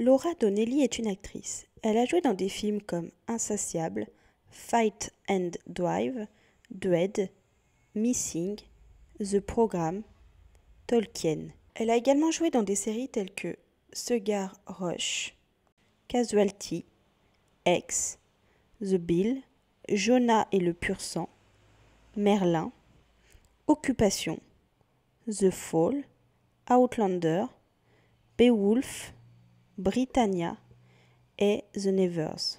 Laura Donnelly est une actrice. Elle a joué dans des films comme Insatiable, Fight and Drive, Dread, Missing, The Programme, Tolkien. Elle a également joué dans des séries telles que Segar Rush, Casualty, X, The Bill, Jonah et le pur sang, Merlin, Occupation, The Fall, Outlander, Beowulf, Britannia et The Nevers.